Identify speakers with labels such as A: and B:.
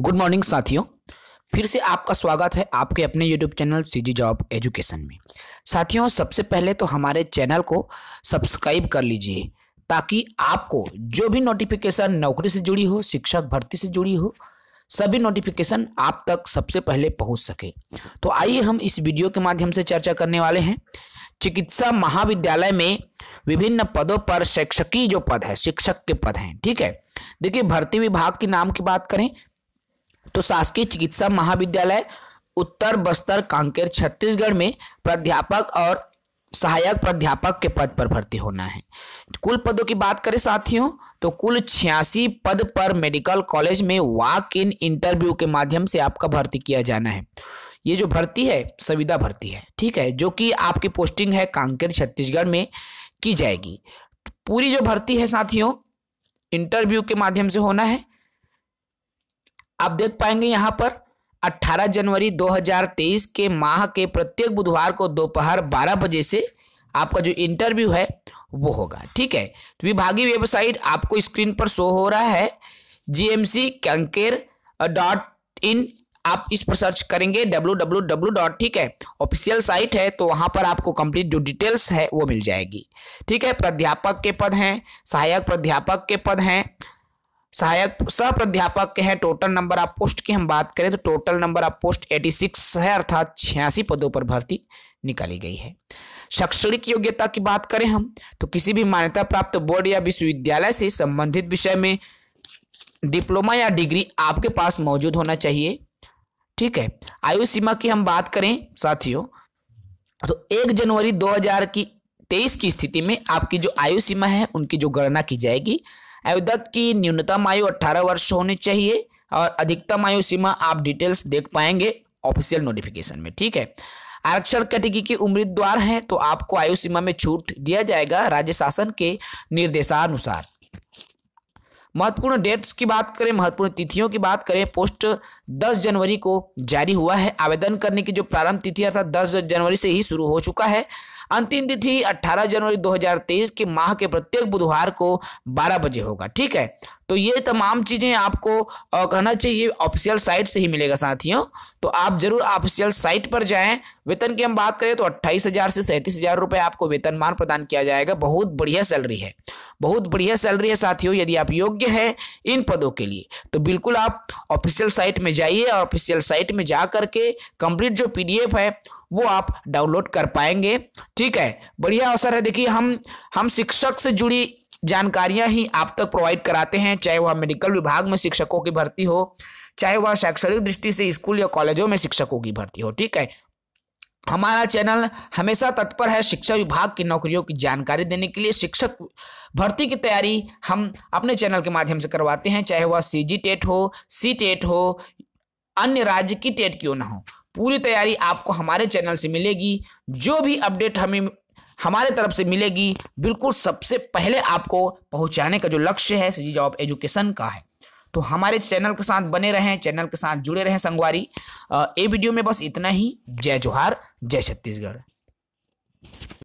A: good morning साथियों फिर से आपका स्वागत है आपके अपने YouTube channel C G job education में साथियों सबसे पहले तो हमारे चैनल को सब्सक्राइब कर लीजिए ताकि आपको जो भी नोटिफिकेशन नौकरी से जुड़ी हो शिक्षक भर्ती से जुड़ी हो सभी नोटिफिकेशन आप तक सबसे पहले पहुंच सके तो आइए हम इस वीडियो के माध्यम से चर्चा करने वाले हैं चिकित्सा महाविद्यालय में विभिन्न पदों पर शैक्षिकी जो पद है शिक्षक के पद हैं ठीक है देखिए भर्ती विभाग के नाम की बात करें तो शासकीय चिकित्सा महाविद्यालय उत्तर बस्तर कांकेर छत्तीसगढ़ में प्राध्यापक और सहायक प्राध्यापक के पद पर भर्ती होना है कुल पदों की बात करें साथियों तो कुल छियासी पद पर मेडिकल कॉलेज में वॉक इन इंटरव्यू के माध्यम से आपका भर्ती किया जाना है ये जो भर्ती है संविदा भर्ती है ठीक है जो कि आपकी पोस्टिंग है कांकेर छत्तीसगढ़ में की जाएगी पूरी जो भर्ती है साथियों इंटरव्यू के माध्यम से होना है आप देख पाएंगे यहाँ पर 18 जनवरी 2023 के माह के प्रत्येक बुधवार को दोपहर 12 बजे से आपका जो इंटरव्यू है वो होगा ठीक है तो विभागीय वेबसाइट आपको स्क्रीन पर शो हो रहा है G M C कंकेर dot in आप इस पर सर्च करेंगे डब्ल्यू डब्ल्यू डब्ल्यू डॉट ठीक है ऑफिशियल साइट है तो वहाँ पर आपको कंप्लीट जो डिटेल्स है वो मिल जाएगी ठीक है प्राध्यापक के पद हैं सहायक प्राध्यापक के पद हैं सहायक सह प्राध्यापक के हैं टोटल नंबर ऑफ पोस्ट की हम बात करें तो टोटल नंबर ऑफ पोस्ट 86 है अर्थात छियासी पदों पर भर्ती निकाली गई है शैक्षणिक योग्यता की बात करें हम तो किसी भी मान्यता प्राप्त बोर्ड या विश्वविद्यालय से संबंधित विषय में डिप्लोमा या डिग्री आपके पास मौजूद होना चाहिए ठीक है आयु सीमा की हम बात करें साथियों तो एक जनवरी दो की तेईस की स्थिति में आपकी जो आयु सीमा है उनकी जो गणना की जाएगी आवेदक की न्यूनतम आयु 18 वर्ष होनी चाहिए और अधिकतम आयु सीमा आप डिटेल्स देख पाएंगे ऑफिशियल नोटिफिकेशन में ठीक है आरक्षण कैटेगरी की उम्मीदवार हैं तो आपको आयु सीमा में छूट दिया जाएगा राज्य शासन के निर्देशानुसार महत्वपूर्ण डेट्स की बात करें महत्वपूर्ण तिथियों की बात करें पोस्ट 10 जनवरी को जारी हुआ है आवेदन करने की जो प्रारंभ तिथि अर्थात 10 जनवरी से ही शुरू हो चुका है अंतिम तिथि 18 जनवरी 2023 के माह के प्रत्येक बुधवार को 12 बजे होगा ठीक है तो ये तमाम चीज़ें आपको कहना चाहिए ऑफिशियल साइट से ही मिलेगा साथियों तो आप जरूर ऑफिशियल साइट पर जाएं वेतन की हम बात करें तो अट्ठाईस हज़ार से सैंतीस हज़ार रुपये आपको वेतनमान प्रदान किया जाएगा बहुत बढ़िया सैलरी है बहुत बढ़िया सैलरी है साथियों यदि आप योग्य हैं इन पदों के लिए तो बिल्कुल आप ऑफिशियल साइट में जाइए और ऑफिशियल साइट में जा करके कंप्लीट जो पीडीएफ है वो आप डाउनलोड कर पाएंगे ठीक है बढ़िया अवसर है देखिए हम हम शिक्षक से जुड़ी जानकारियां ही आप तक प्रोवाइड कराते हैं चाहे वह मेडिकल विभाग में शिक्षकों की भर्ती हो चाहे वह शैक्षणिक दृष्टि से स्कूल या कॉलेजों में शिक्षकों की भर्ती हो ठीक है हमारा चैनल हमेशा तत्पर है शिक्षा विभाग की नौकरियों की जानकारी देने के लिए शिक्षक भर्ती की तैयारी हम अपने चैनल के माध्यम से करवाते हैं चाहे वह सी जी टेट हो सी टेट हो अन्य राज्य की टेट क्यों ना हो पूरी तैयारी आपको हमारे चैनल से मिलेगी जो भी अपडेट हमें हमारे तरफ से मिलेगी बिल्कुल सबसे पहले आपको पहुंचाने का जो लक्ष्य है सी जॉब एजुकेशन का है तो हमारे चैनल के साथ बने रहें चैनल के साथ जुड़े रहें संगवारी ये वीडियो में बस इतना ही जय जोहार जय छत्तीसगढ़